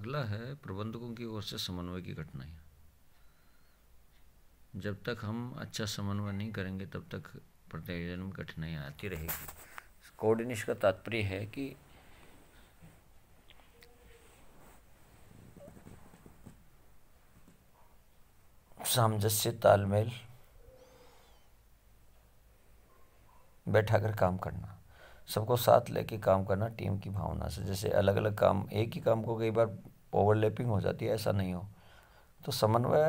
अगला है प्रबंधकों की ओर से समन्वय की कठिनाइयाँ जब तक हम अच्छा समन्वय नहीं करेंगे तब तक प्रतियोजन में कठिनाइयाँ आती रहेगी कोऑर्डिनेशन का तात्पर्य है कि सामंजस्य तालमेल बैठा कर काम करना सबको साथ लेके काम करना टीम की भावना से जैसे अलग अलग काम एक ही काम को कई बार ओवरलैपिंग हो जाती है ऐसा नहीं हो तो समन्वय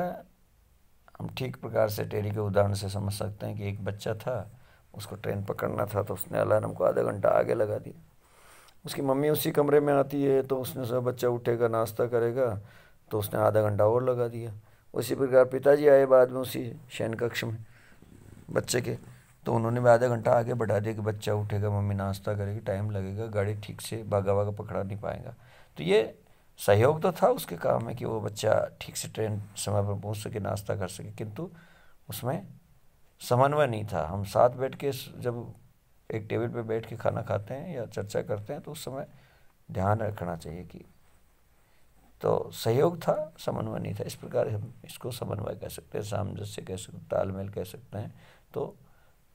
हम ठीक प्रकार से टेरी के उदाहरण से समझ सकते हैं कि एक बच्चा था उसको ट्रेन पकड़ना था तो उसने अलार्म को आधा घंटा आगे लगा दिया उसकी मम्मी उसी कमरे में आती है तो उसने सब बच्चा उठेगा नाश्ता करेगा तो उसने आधा घंटा और लगा दिया उसी प्रकार पिताजी आए बाद में उसी शयन कक्ष में बच्चे के तो उन्होंने भी आधा घंटा आगे बढ़ा दिया कि बच्चा उठेगा मम्मी नाश्ता करेगी टाइम लगेगा गाड़ी ठीक से भागा भागा पकड़ा नहीं पाएगा तो ये सहयोग तो था उसके काम में कि वो बच्चा ठीक से ट्रेन समय पर पहुँच सके नाश्ता कर सके किंतु उसमें समन्वय नहीं था हम साथ बैठ के जब एक टेबल पर बैठ के खाना खाते हैं या चर्चा करते हैं तो उस समय ध्यान रखना चाहिए कि तो सहयोग था समन्वय नहीं था इस प्रकार हम इसको समन्वय कह सकते हैं सामंजस्य कह सकते हैं तालमेल कह सकते हैं तो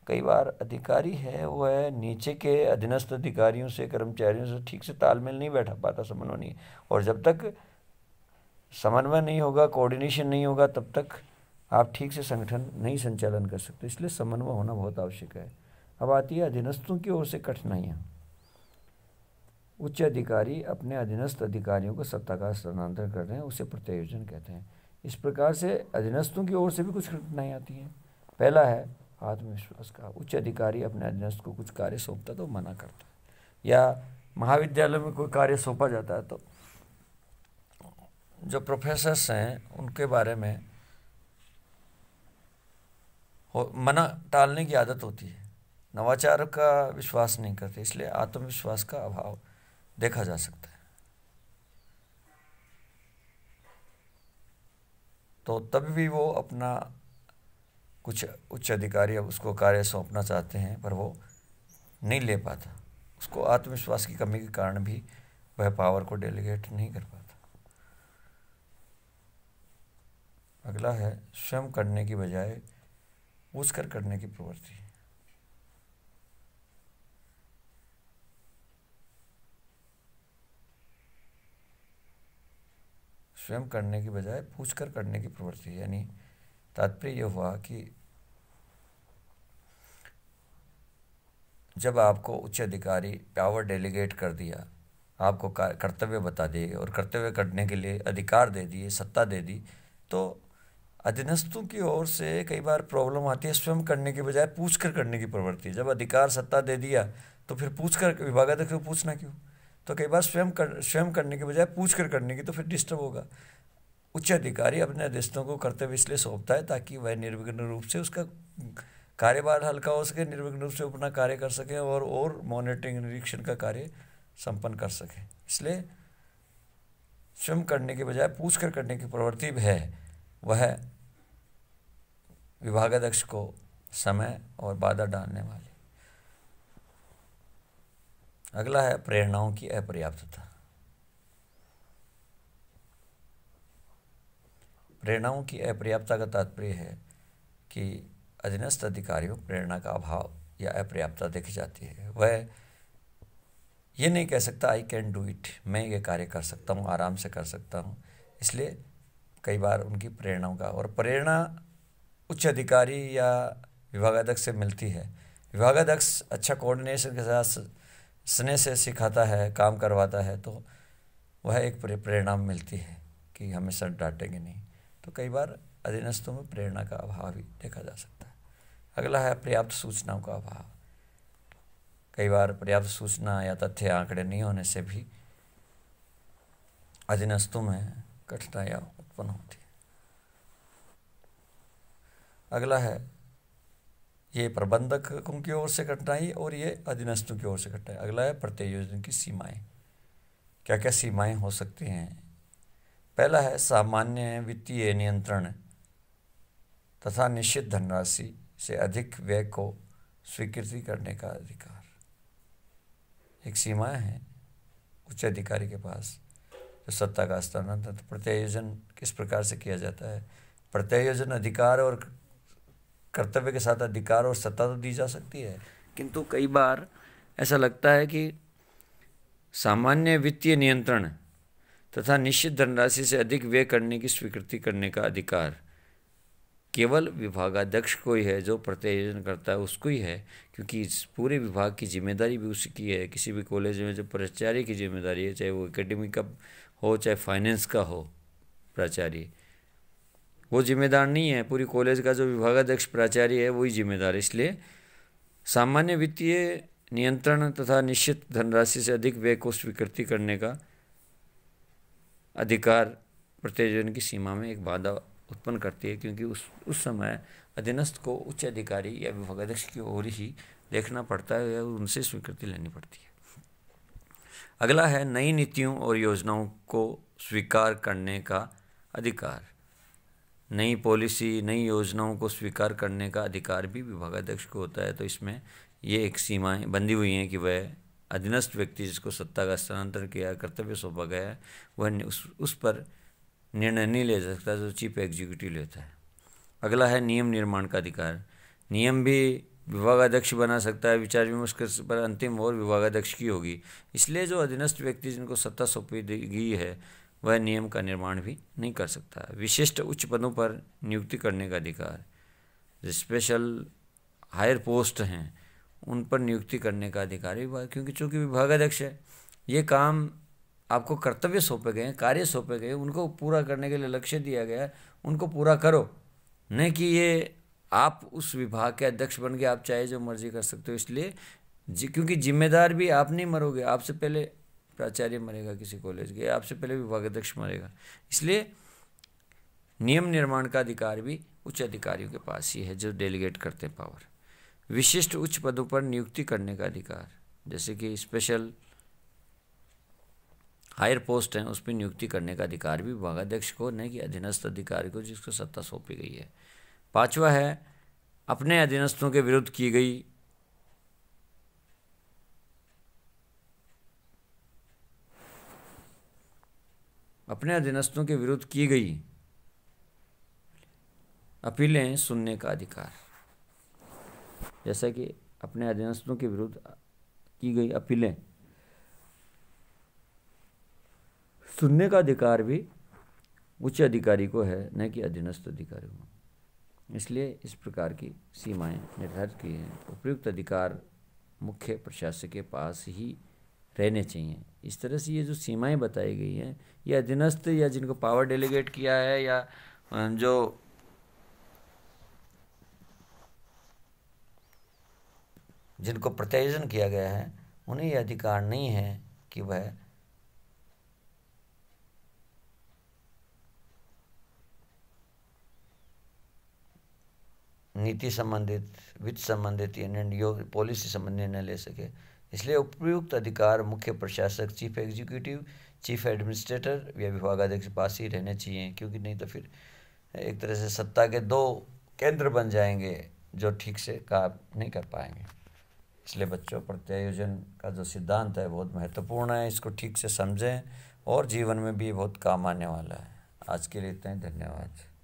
कई बार अधिकारी है वो है नीचे के अधीनस्थ अधिकारियों से कर्मचारियों से ठीक से तालमेल नहीं बैठा पाता समन्वय नहीं और जब तक समन्वय नहीं होगा कोऑर्डिनेशन नहीं होगा तब तक आप ठीक से संगठन नहीं संचालन कर सकते इसलिए समन्वय होना बहुत आवश्यक है अब आती है अधीनस्थों की ओर से कठिनाइयाँ उच्च अधिकारी अपने अधीनस्थ अधिकारियों को सत्ता का स्थानांतरण कर रहे हैं उसे प्रत्यायोजन कहते हैं इस प्रकार से अधीनस्थों की ओर से भी कुछ कठिनाइयाँ आती हैं पहला है आत्मविश्वास का उच्च अधिकारी अपने अधीनस्थ को कुछ कार्य सौंपता तो मना करता है या महाविद्यालय में कोई कार्य सौंपा जाता है तो जो प्रोफेसर्स हैं उनके बारे में मना टालने की आदत होती है नवाचार का विश्वास नहीं करते इसलिए आत्मविश्वास का अभाव देखा जा सकता है तो तभी भी वो अपना कुछ उच्च अधिकारी अब उसको कार्य सौंपना चाहते हैं पर वो नहीं ले पाता उसको आत्मविश्वास की कमी के कारण भी वह पावर को डेलीगेट नहीं कर पाता अगला है स्वयं करने की बजाय पूछ कर करने की प्रवृत्ति स्वयं करने की बजाय पूछ कर करने की प्रवृत्ति यानी तात्पर्य यह हुआ कि जब आपको उच्च अधिकारी पावर डेलीगेट कर दिया आपको कर्तव्य बता दिए और कर्तव्य करने के लिए अधिकार दे दिए सत्ता दे दी तो अधीनस्थों की ओर से कई बार प्रॉब्लम आती है स्वयं करने के बजाय पूछ कर करने की प्रवृत्ति जब अधिकार सत्ता दे दिया तो फिर पूछ कर विभागाध्यक्ष को पूछना क्यों तो कई बार स्वयं कर स्वयं करने के बजाय पूछ कर करने की तो फिर डिस्टर्ब होगा उच्च अधिकारी अपने रिश्तों को कर्तव्य इसलिए सौंपता है ताकि वह निर्विघ्न रूप से उसका कार्यभार हल्का हो सके निर्विघ्न रूप से अपना कार्य कर सकें और और मॉनिटरिंग निरीक्षण का कार्य संपन्न कर सकें इसलिए स्वयं करने के बजाय पूछ कर करने की प्रवृत्ति है वह विभागाध्यक्ष को समय और बाधा डालने वाली अगला है प्रेरणाओं की अपर्याप्तता प्रेरणाओं की अपर्याप्तता का तात्पर्य है कि अधीनस्थ अधिकारियों प्रेरणा का अभाव या अपर्याप्तता देखी जाती है वह ये नहीं कह सकता आई कैन डू इट मैं ये कार्य कर सकता हूँ आराम से कर सकता हूँ इसलिए कई बार उनकी प्रेरणाओं का और प्रेरणा उच्च अधिकारी या विभागाध्यक्ष से मिलती है विभागाध्यक्ष अच्छा कोऑर्डिनेशन के साथ स्नेह से सिखाता है काम करवाता है तो वह एक प्रेरणा मिलती है कि हमेशा डांटेंगे नहीं तो कई बार अधीनस्थों में प्रेरणा का अभाव भी देखा जा सकता है अगला है पर्याप्त सूचनाओं का अभाव कई बार पर्याप्त सूचना या तथ्य आंकड़े नहीं होने से भी अधीनस्थों में कठिनाइयाँ उत्पन्न होती है अगला है ये प्रबंधकों की ओर से कठिनाई और ये अधीनस्थों की ओर से कठिनाई अगला है प्रत्येक योजना की सीमाएं क्या क्या सीमाएं हो सकती हैं पहला है सामान्य वित्तीय नियंत्रण तथा निश्चित धनराशि से अधिक व्यय को स्वीकृति करने का अधिकार एक सीमा हैं उच्च अधिकारी के पास जो सत्ता का हस्तांतरण तो प्रत्ययोजन किस प्रकार से किया जाता है प्रत्ययोजन अधिकार और कर्तव्य के साथ अधिकार और सत्ता तो दी जा सकती है किंतु कई बार ऐसा लगता है कि सामान्य वित्तीय नियंत्रण तथा निश्चित धनराशि से अधिक व्यय करने की स्वीकृति करने का अधिकार केवल विभागाध्यक्ष को ही है जो प्रत्यायोजन करता है उसको ही है क्योंकि इस पूरे विभाग की जिम्मेदारी भी उसकी है किसी भी कॉलेज में जो प्राचार्य की जिम्मेदारी है चाहे वो एकेडमी का हो चाहे फाइनेंस का हो प्राचार्य वो जिम्मेदार नहीं है पूरी कॉलेज का जो विभागाध्यक्ष प्राचार्य है वही जिम्मेदार है इसलिए सामान्य वित्तीय नियंत्रण तथा निश्चित धनराशि से अधिक व्यय को स्वीकृति करने का अधिकार प्रत्येजन की सीमा में एक बाधा उत्पन्न करती है क्योंकि उस उस समय अधीनस्थ को उच्च अधिकारी या विभागाध्यक्ष की ओर ही देखना पड़ता है या उनसे स्वीकृति लेनी पड़ती है अगला है नई नीतियों और योजनाओं को स्वीकार करने का अधिकार नई पॉलिसी नई योजनाओं को स्वीकार करने का अधिकार भी विभागाध्यक्ष को होता है तो इसमें ये एक सीमाएं बंधी हुई हैं कि वह अधीनस्थ व्यक्ति जिसको सत्ता का स्थानांतरण किया कर्तव्य सौंपा गया है वह उस उस पर निर्णय नहीं ले सकता जो तो चीफ एग्जीक्यूटिव लेता है अगला है नियम निर्माण का अधिकार नियम भी विभागाध्यक्ष बना सकता है विचार विमर्श पर अंतिम और विभागाध्यक्ष की होगी इसलिए जो अधीनस्थ व्यक्ति जिनको सत्ता सौंपी गई है वह नियम का निर्माण भी नहीं कर सकता विशिष्ट उच्च पदों पर नियुक्ति करने का अधिकार स्पेशल हायर पोस्ट हैं उन पर नियुक्ति करने का अधिकार विभाग क्योंकि चूंकि विभागाध्यक्ष है ये काम आपको कर्तव्य सौंपे गए हैं कार्य सौंपे गए उनको पूरा करने के लिए लक्ष्य दिया गया है उनको पूरा करो न कि ये आप उस विभाग के अध्यक्ष बन के आप चाहे जो मर्जी कर सकते हो इसलिए जी क्योंकि जिम्मेदार भी आप नहीं मरोगे आपसे पहले प्राचार्य मरेगा किसी कॉलेज के आपसे पहले विभागाध्यक्ष मरेगा इसलिए नियम निर्माण का अधिकार भी उच्च अधिकारियों के पास ही है जो डेलीगेट करते हैं पावर विशिष्ट उच्च पदों पर नियुक्ति करने का अधिकार जैसे कि स्पेशल हायर पोस्ट हैं उस पर नियुक्ति करने का अधिकार भी विभागाध्यक्ष को नहीं कि अधीनस्थ अधिकारी को जिसको सत्ता सौंपी गई है पांचवा है अपने अधीनस्थों के विरुद्ध की गई अपने अधीनस्थों के विरुद्ध की गई अपीलें सुनने का अधिकार जैसा कि अपने अधीनस्थों के विरुद्ध की गई अपीलें सुनने का अधिकार भी उच्च अधिकारी को है न कि अधीनस्थ अधिकारी को इसलिए इस प्रकार की सीमाएं निर्धारित की हैं उपयुक्त अधिकार मुख्य प्रशासक के पास ही रहने चाहिए इस तरह से ये जो सीमाएं बताई गई हैं ये अधीनस्थ या जिनको पावर डेलीगेट किया है या जो जिनको प्रत्यायोजन किया गया है उन्हें यह अधिकार नहीं है कि वह नीति संबंधित वित्त संबंधित निर्णय पॉलिसी संबंधित निर्णय ले सके इसलिए उपयुक्त अधिकार मुख्य प्रशासक चीफ एग्जीक्यूटिव चीफ एडमिनिस्ट्रेटर या विभागाध्यक्ष पास ही रहने चाहिए क्योंकि नहीं तो फिर एक तरह से सत्ता के दो केंद्र बन जाएंगे जो ठीक से काम नहीं कर पाएंगे इसलिए बच्चों प्रत्यायोजन का जो सिद्धांत है बहुत महत्वपूर्ण है इसको ठीक से समझें और जीवन में भी बहुत काम आने वाला है आज के लिए इतना ही धन्यवाद